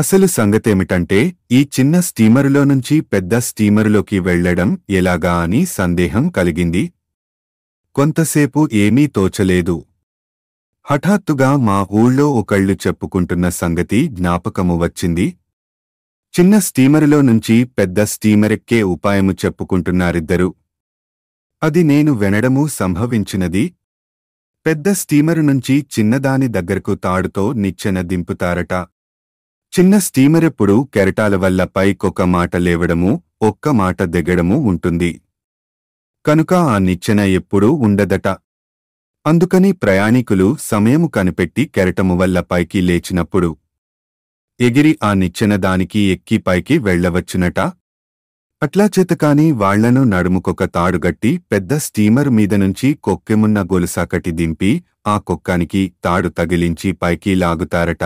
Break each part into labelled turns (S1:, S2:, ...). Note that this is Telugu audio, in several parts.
S1: అసలు సంగతేమిటంటే ఈ చిన్న స్టీమరులో నుంచి పెద్ద స్టీమరులోకి వెళ్లడం ఎలాగా అని సందేహం కలిగింది కొంతసేపు ఏమీ తోచలేదు హఠాత్తుగా మా ఊళ్ళో ఒకళ్ళు చెప్పుకుంటున్న సంగతి జ్ఞాపకము వచ్చింది చిన్న స్టీమరులో నుంచి పెద్ద స్టీమరెక్కే ఉపాయము చెప్పుకుంటున్నారిద్దరు అది నేను వినడము సంభవించినది పెద్ద స్టీమరు నుంచి చిన్నదాని దగ్గరకు తాడుతో నిచ్చెన దింపుతారట చిన్న స్టీమరెప్పుడు కెరటాల వల్ల పైకొక మాట లేవడమూ ఒక్క మాట దిగడమూ ఉంటుంది కనుక ఆ నిచ్చెన ఎప్పుడూ ఉండదట అందుకని ప్రయాణికులు సమయము కనిపెట్టి కెరటము వల్ల పైకి లేచినప్పుడు ఎగిరి ఆ నిచ్చెన దానికి ఎక్కి పైకి వెళ్లవచ్చునట అట్లా చేతకాని వాళ్లను నడుముకొక తాడుగట్టి పెద్ద స్టీమర్ మీద నుంచి కొక్కెమున్న గొలుసాకటి దింపి ఆ కొక్కానికి తాడు తగిలించి పైకి లాగుతారట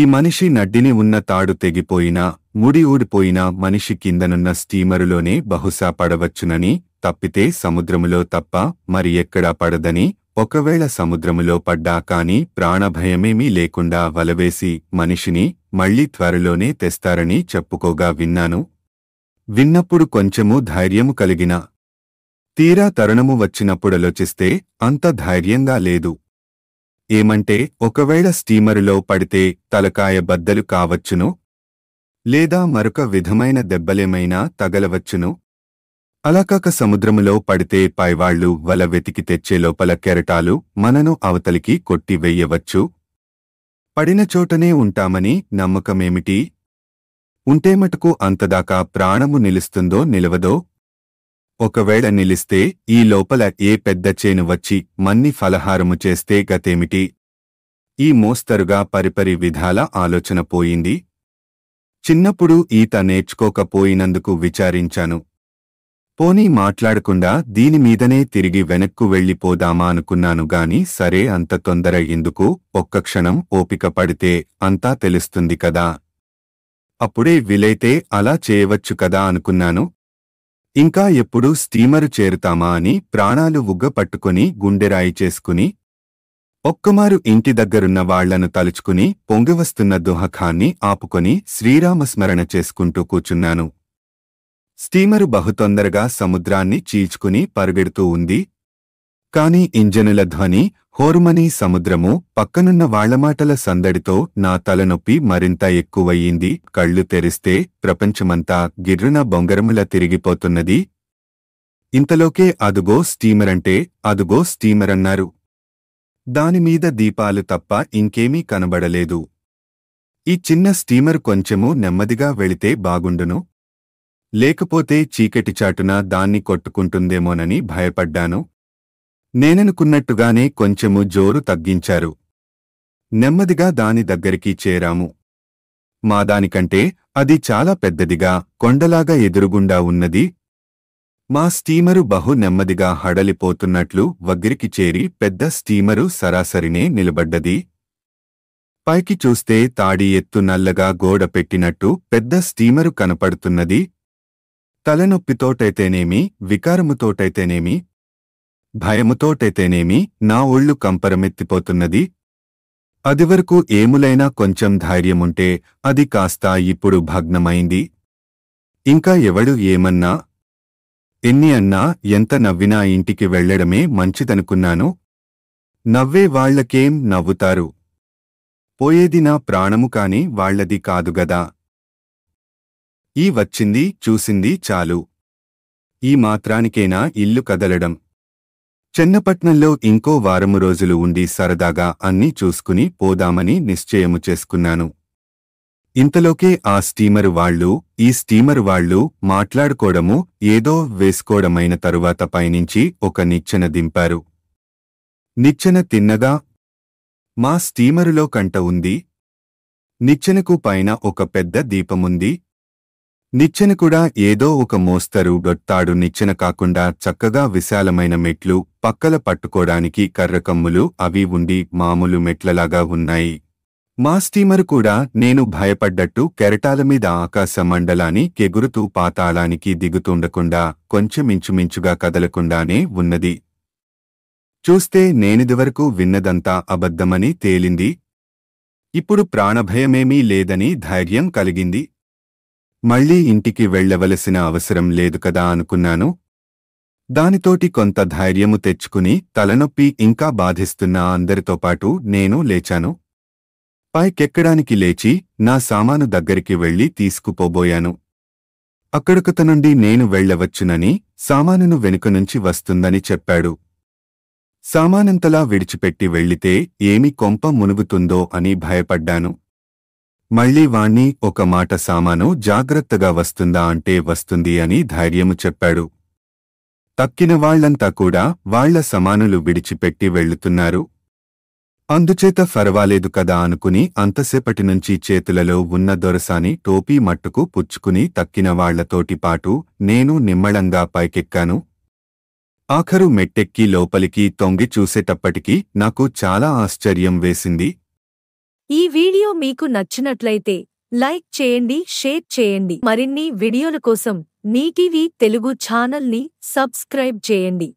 S1: ఈ మనిషి నడ్డిని ఉన్న తాడు తెగిపోయినా ముడి ఊడిపోయినా మనిషి కిందనున్న స్టీమరులోనే బహుశా పడవచ్చునని తప్పితే సముద్రములో తప్ప మరి ఎక్కడా పడదని ఒకవేళ సముద్రములో పడ్డా కాని ప్రాణభయమేమీ లేకుండా వలవేసి మనిషిని మళ్లీ త్వరలోనే తెస్తారని చెప్పుకోగా విన్నాను విన్నప్పుడు కొంచెము ధైర్యము కలిగిన తీరా తరుణము వచ్చినప్పుడలోచిస్తే అంత ధైర్యంగా లేదు ఏమంటే ఒకవేళ స్టీమరులో పడితే తలకాయ బద్దలు కావచ్చును లేదా మరొక విధమైన దెబ్బలేమైనా తగలవచ్చును అలాకాక సముద్రములో పడితే పైవాళ్లు వల వెతికి తెచ్చే లోపల కెరటాలు మనను అవతలికి కొట్టివెయ్యవచ్చు పడిన చోటనే ఉంటామని నమ్మకమేమిటి ఉంటే మటుకు అంతదాకా ప్రాణము నిలుస్తుందో నిలవదో ఒకవేళ నిలిస్తే ఈ లోపల ఏ పెద్ద చేను వచ్చి మన్ని ఫలహారము చేస్తే గతేమిటి ఈ మోస్తరుగా పరిపరి విధాల ఆలోచన పోయింది చిన్నప్పుడు ఈత నేర్చుకోకపోయినందుకు విచారించాను పోనీ మాట్లాడకుండా దీనిమీదనే తిరిగి వెనక్కు వెళ్ళిపోదామా అనుకున్నాను గాని సరే అంత తొందర ఎందుకు ఒక్క క్షణం ఓపిక పడితే అంతా తెలుస్తుంది కదా అప్పుడే విలైతే అలా చేయవచ్చు కదా అనుకున్నాను ఇంకా ఎప్పుడు స్టీమరు చేరుతామా అని ప్రాణాలు ఉగ్గ పట్టుకుని గుండెరాయి చేసుకుని ఒక్కమారు ఇంటి దగ్గరున్న వాళ్లను తలుచుకుని పొంగివస్తున్న దుహఖాన్ని ఆపుకొని శ్రీరామస్మరణ చేసుకుంటూ కూచున్నాను స్టీమరు బహుతొందరగా సముద్రాన్ని చీల్చుకుని పరుగెడుతూ ఉంది కాని ఇంజనుల ధ్వని హోర్మనీ సముద్రము పక్కనున్న వాళ్లమాటల సందడితో నా తలనొప్పి మరింత ఎక్కువయ్యింది కళ్ళు తెరిస్తే ప్రపంచమంతా గిర్రున బొంగరముల తిరిగిపోతున్నది ఇంతలోకే అదుగో స్టీమరంటే అదుగో స్టీమరన్నారు దానిమీద దీపాలు తప్ప ఇంకేమీ కనబడలేదు ఈ చిన్న స్టీమర్ కొంచెము నెమ్మదిగా వెళితే బాగుండును లేకపోతే చీకటి చాటున దాన్ని కొట్టుకుంటుందేమోనని భయపడ్డాను నేననుకున్నట్టుగానే కొంచెము జోరు తగ్గించారు నెమ్మదిగా దాని దగ్గరికి చేరాము మా దానికంటే అది చాలా పెద్దదిగా కొండలాగా ఎదురుగుండా ఉన్నది మా స్టీమరు బహు నెమ్మదిగా హడలిపోతున్నట్లు వగ్గిరికి చేరి పెద్ద స్టీమరు సరాసరినే నిలబడ్డది పైకి చూస్తే తాడి ఎత్తు నల్లగా గోడ పెట్టినట్టు పెద్ద స్టీమరు కనపడుతున్నది తలనొప్పితోటైతేనేమి వికారముతోటైతేనేమి భయముతోటైతేనేమి నా ఒళ్ళు కంపరమెత్తిపోతున్నది అదివరకు ఏములైనా కొంచెం ధైర్యముంటే అది కాస్తా ఇప్పుడు భగ్నమైంది ఇంకా ఎవడు ఏమన్నా ఎన్ని అన్నా ఎంత నవ్వినా ఇంటికి వెళ్లడమే మంచిదనుకున్నాను నవ్వే వాళ్లకేం నవ్వుతారు పోయేది నా ప్రాణము కాని వాళ్లది కాదుగదా ఈ వచ్చింది చూసింది చాలు ఈ మాత్రానికేనా ఇల్లు కదలడం చెన్నపట్నంలో ఇంకో వారము రోజులు ఉండి సరదాగా అన్నీ చూసుకుని పోదామని నిశ్చయము చేసుకున్నాను ఇంతలోకే ఆ స్టీమరు వాళ్ళు ఈ స్టీమరు వాళ్ళు మాట్లాడుకోవడము ఏదో వేసుకోవడమైన తరువాత పైనుంచి ఒక నిచ్చెన దింపారు నిచ్చెన తిన్నగా మా స్టీమరులో కంట ఉంది నిచ్చెనకు పైన ఒక పెద్ద దీపముంది నిచ్చెన కూడా ఏదో ఒక మోస్తరు గొట్టాడు నిచ్చెన కాకుండా చక్కగా విశాలమైన మెట్లు పక్కల పట్టుకోడానికి కర్రకమ్ములు అవి ఉండి మామూలు మెట్లలాగా ఉన్నాయి మా స్టీమర్ కూడా నేను భయపడ్డట్టు కెరటాల మీద ఆకాశ మండలాన్ని కెగురుతూ పాతాళానికి దిగుతుండకుండా కొంచెమించుమించుగా కదలకుండానే ఉన్నది చూస్తే నేనిదివరకు విన్నదంతా అబద్ధమని తేలింది ఇప్పుడు ప్రాణభయమేమీ లేదని ధైర్యం కలిగింది మళ్లీ ఇంటికి వెళ్లవలసిన అవసరం లేదు కదా అనుకున్నాను దానితోటి కొంత ధైర్యము తెచ్చుకుని తలనొప్పి ఇంకా బాధిస్తున్న అందరితో పాటు నేను లేచాను పైకెక్కడానికి లేచి నా సామాను దగ్గరికి వెళ్లి తీసుకుపోబోయాను అక్కడొకత నుండి నేను వెళ్లవచ్చునని సామానును వెనుక నుంచి వస్తుందని చెప్పాడు సామానంతలా విడిచిపెట్టి వెళ్లితే ఏమి కొంప మునుగుతుందో అని భయపడ్డాను మళ్లీ వాణ్ణి ఒక మాట సామాను జాగ్రత్తగా వస్తుందా అంటే వస్తుంది అని ధైర్యము చెప్పాడు తక్కిన వాళ్లంతా కూడా వాళ్ల సమానులు విడిచిపెట్టి వెళ్ళుతున్నారు అందుచేత ఫర్వాలేదు కదా అనుకుని అంతసేపటినుంచి చేతులలో ఉన్న దొరసాని టోపీ మట్టుకు పుచ్చుకుని తక్కిన వాళ్లతోటిపాటు పాటు నేను నిమ్మళంగా పైకెక్కాను ఆఖరు మెట్టెక్కి లోపలికి తొంగి చూసేటప్పటికీ నాకు చాలా ఆశ్చర్యం వేసింది ఈ వీడియో మీకు నచ్చినట్లయితే లైక్ చేయండి షేర్ చేయండి మరిన్ని వీడియోల కోసం నీటివి తెలుగు ఛానల్ని సబ్స్క్రైబ్ చేయండి